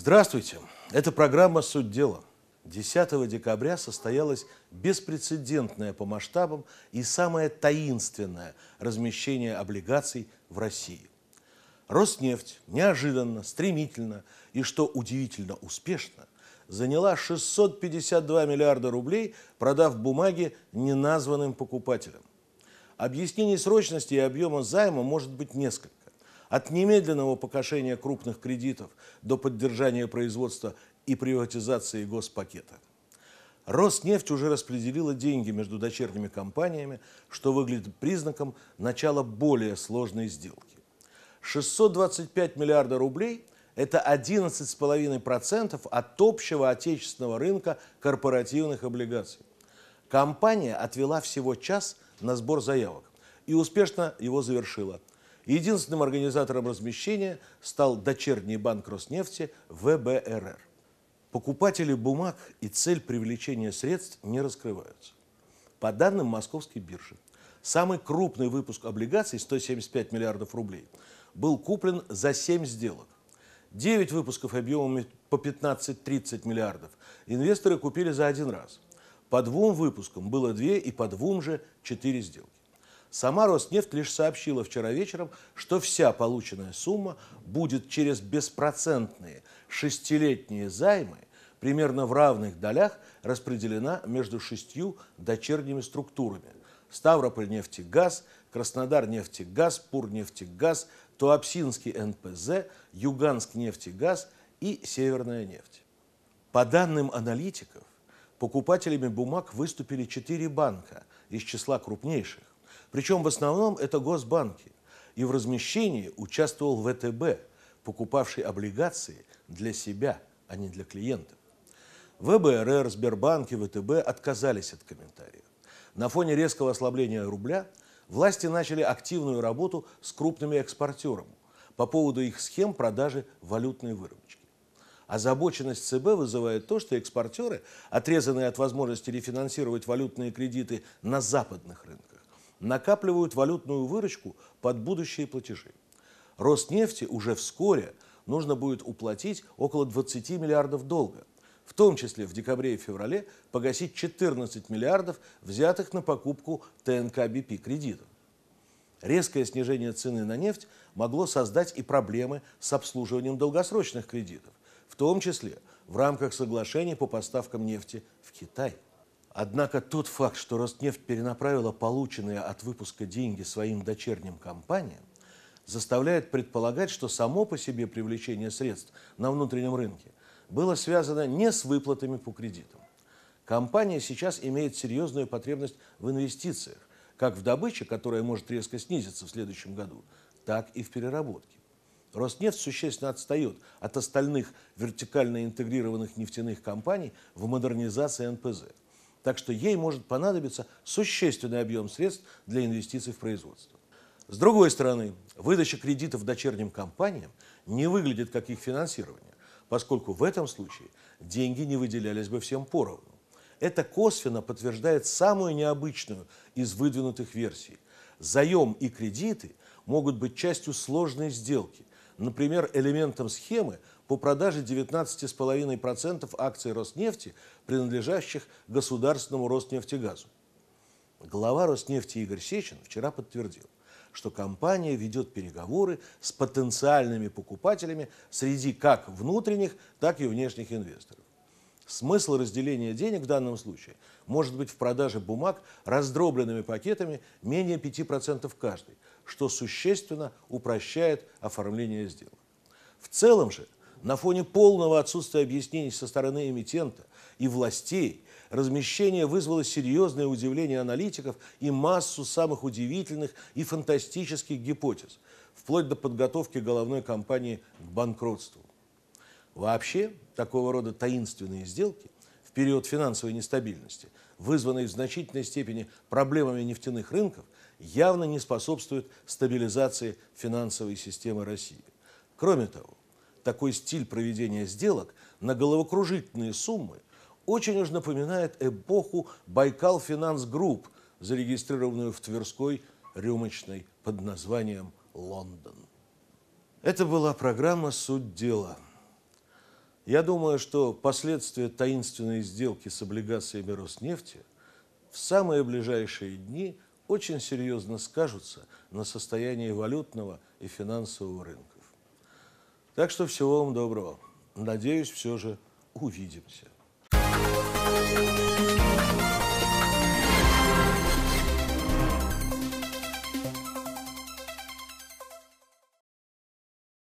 Здравствуйте! Это программа «Суть дела». 10 декабря состоялось беспрецедентное по масштабам и самое таинственное размещение облигаций в России. Роснефть неожиданно, стремительно и, что удивительно, успешно заняла 652 миллиарда рублей, продав бумаги неназванным покупателям. Объяснений срочности и объема займа может быть несколько. От немедленного покошения крупных кредитов до поддержания производства и приватизации госпакета. Роснефть уже распределила деньги между дочерними компаниями, что выглядит признаком начала более сложной сделки. 625 миллиардов рублей – это 11,5% от общего отечественного рынка корпоративных облигаций. Компания отвела всего час на сбор заявок и успешно его завершила – Единственным организатором размещения стал дочерний банк Роснефти ВБРР. Покупатели бумаг и цель привлечения средств не раскрываются. По данным Московской биржи, самый крупный выпуск облигаций, 175 миллиардов рублей, был куплен за 7 сделок. 9 выпусков объемами по 15-30 миллиардов инвесторы купили за один раз. По двум выпускам было 2 и по двум же 4 сделки. Сама Роснефть лишь сообщила вчера вечером, что вся полученная сумма будет через беспроцентные шестилетние займы примерно в равных долях распределена между шестью дочерними структурами. Ставрополь нефтегаз, Краснодар нефтегаз, Пур нефтегаз, Туапсинский НПЗ, Юганск нефтегаз и Северная нефть. По данным аналитиков, покупателями бумаг выступили четыре банка из числа крупнейших. Причем в основном это госбанки. И в размещении участвовал ВТБ, покупавший облигации для себя, а не для клиентов. ВБРР, Сбербанк и ВТБ отказались от комментариев. На фоне резкого ослабления рубля власти начали активную работу с крупными экспортерами по поводу их схем продажи валютной выручки. Озабоченность ЦБ вызывает то, что экспортеры, отрезанные от возможности рефинансировать валютные кредиты на западных рынках, накапливают валютную выручку под будущие платежи. Роснефти уже вскоре нужно будет уплатить около 20 миллиардов долга, в том числе в декабре и феврале погасить 14 миллиардов, взятых на покупку ТНК БП кредитов. Резкое снижение цены на нефть могло создать и проблемы с обслуживанием долгосрочных кредитов, в том числе в рамках соглашений по поставкам нефти в Китай. Однако тот факт, что Роснефть перенаправила полученные от выпуска деньги своим дочерним компаниям, заставляет предполагать, что само по себе привлечение средств на внутреннем рынке было связано не с выплатами по кредитам. Компания сейчас имеет серьезную потребность в инвестициях, как в добыче, которая может резко снизиться в следующем году, так и в переработке. Роснефть существенно отстает от остальных вертикально интегрированных нефтяных компаний в модернизации НПЗ – так что ей может понадобиться существенный объем средств для инвестиций в производство. С другой стороны, выдача кредитов дочерним компаниям не выглядит как их финансирование, поскольку в этом случае деньги не выделялись бы всем поровну. Это косвенно подтверждает самую необычную из выдвинутых версий. Заем и кредиты могут быть частью сложной сделки, Например, элементом схемы по продаже 19,5% акций Роснефти, принадлежащих государственному Роснефтегазу. Глава Роснефти Игорь Сечин вчера подтвердил, что компания ведет переговоры с потенциальными покупателями среди как внутренних, так и внешних инвесторов. Смысл разделения денег в данном случае может быть в продаже бумаг раздробленными пакетами менее 5% каждый, что существенно упрощает оформление сделок. В целом же, на фоне полного отсутствия объяснений со стороны эмитента и властей, размещение вызвало серьезное удивление аналитиков и массу самых удивительных и фантастических гипотез, вплоть до подготовки головной компании к банкротству. Вообще, такого рода таинственные сделки в период финансовой нестабильности, вызванной в значительной степени проблемами нефтяных рынков, явно не способствуют стабилизации финансовой системы России. Кроме того, такой стиль проведения сделок на головокружительные суммы очень уж напоминает эпоху Байкал Финанс Групп, зарегистрированную в Тверской рюмочной под названием «Лондон». Это была программа «Суть дела». Я думаю, что последствия таинственной сделки с облигациями Роснефти в самые ближайшие дни очень серьезно скажутся на состоянии валютного и финансового рынков. Так что всего вам доброго. Надеюсь, все же увидимся.